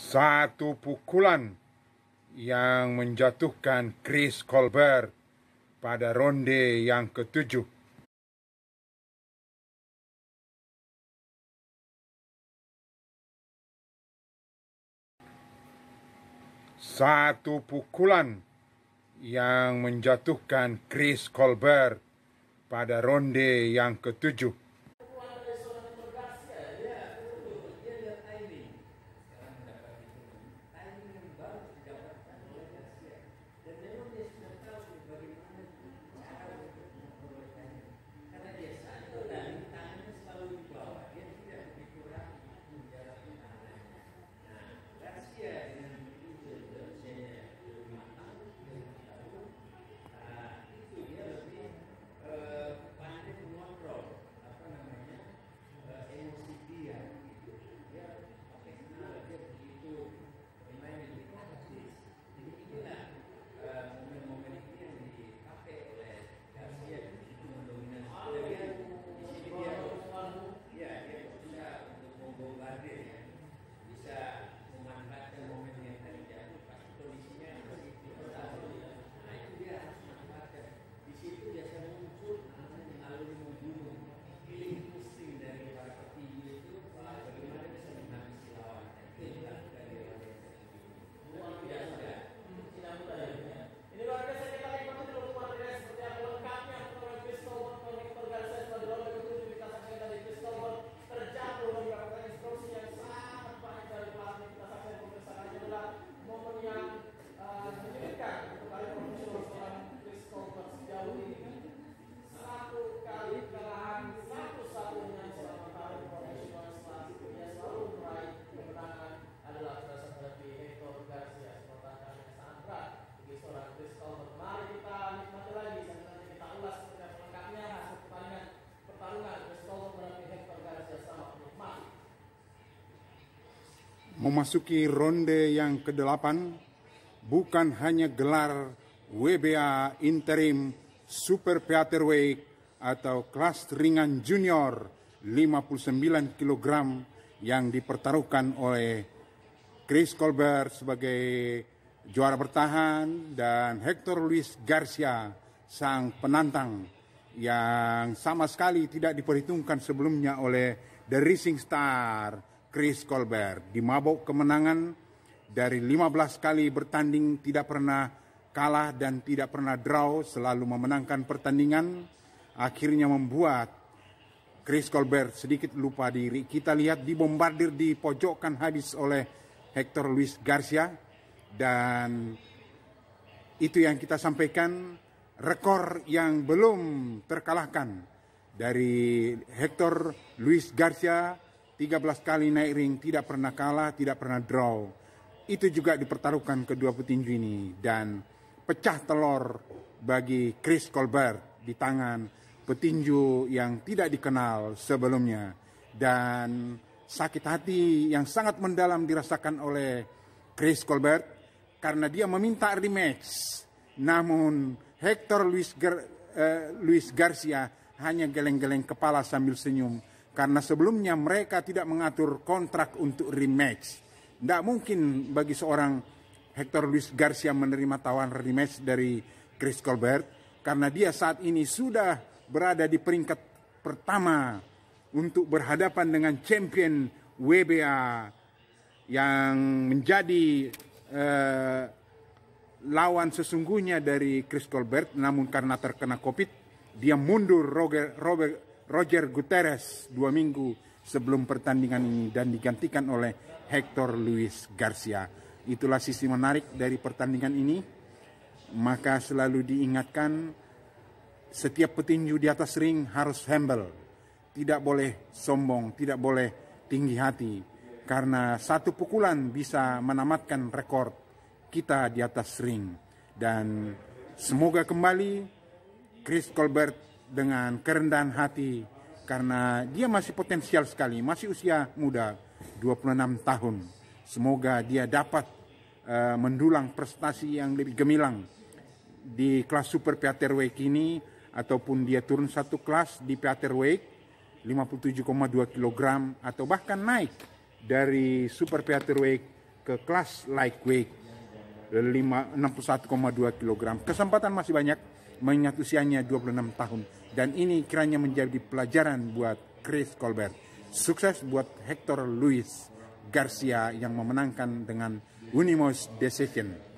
Satu pukulan yang menjatuhkan Chris Colbert pada ronde yang ketujuh. Satu pukulan yang menjatuhkan Chris Colbert pada ronde yang ketujuh. memasuki ronde yang ke-8 bukan hanya gelar WBA Interim Super Featherweight atau kelas ringan junior 59 kg yang dipertaruhkan oleh Chris Colbert sebagai juara bertahan dan Hector Luis Garcia sang penantang yang sama sekali tidak diperhitungkan sebelumnya oleh The Rising Star Chris Colbert. di mabok kemenangan dari 15 kali bertanding tidak pernah kalah dan tidak pernah draw, selalu memenangkan pertandingan, akhirnya membuat Chris Colbert sedikit lupa diri. Kita lihat dibombardir di pojokan habis oleh Hector Luis Garcia dan itu yang kita sampaikan rekor yang belum terkalahkan dari Hector Luis Garcia 13 kali naik ring, tidak pernah kalah, tidak pernah draw. Itu juga dipertaruhkan kedua petinju ini dan pecah telur bagi Chris Colbert di tangan petinju yang tidak dikenal sebelumnya dan sakit hati yang sangat mendalam dirasakan oleh Chris Colbert karena dia meminta rematch. Namun Hector Luis, Gar, uh, Luis Garcia hanya geleng-geleng kepala sambil senyum karena sebelumnya mereka tidak mengatur kontrak untuk rematch. Tidak mungkin bagi seorang Hector Luis Garcia menerima tawaran rematch dari Chris Colbert karena dia saat ini sudah berada di peringkat pertama untuk berhadapan dengan champion WBA yang menjadi eh, lawan sesungguhnya dari Chris Colbert namun karena terkena Covid dia mundur Roger, Robert Roger Guterres dua minggu sebelum pertandingan ini dan digantikan oleh Hector Luis Garcia. Itulah sisi menarik dari pertandingan ini. Maka selalu diingatkan setiap petinju di atas ring harus humble. Tidak boleh sombong, tidak boleh tinggi hati. Karena satu pukulan bisa menamatkan rekor kita di atas ring. Dan semoga kembali Chris Colbert dengan kerendahan hati karena dia masih potensial sekali, masih usia muda 26 tahun. Semoga dia dapat uh, mendulang prestasi yang lebih gemilang di kelas super PATRW kini ataupun dia turun satu kelas di PATRW 57,2 kg atau bahkan naik dari super PATRW ke kelas lightweight 61,2 kg. Kesempatan masih banyak mengingat usianya 26 tahun. Dan ini kiranya menjadi pelajaran buat Chris Colbert. Sukses buat Hector Luis Garcia yang memenangkan dengan Unimos decision.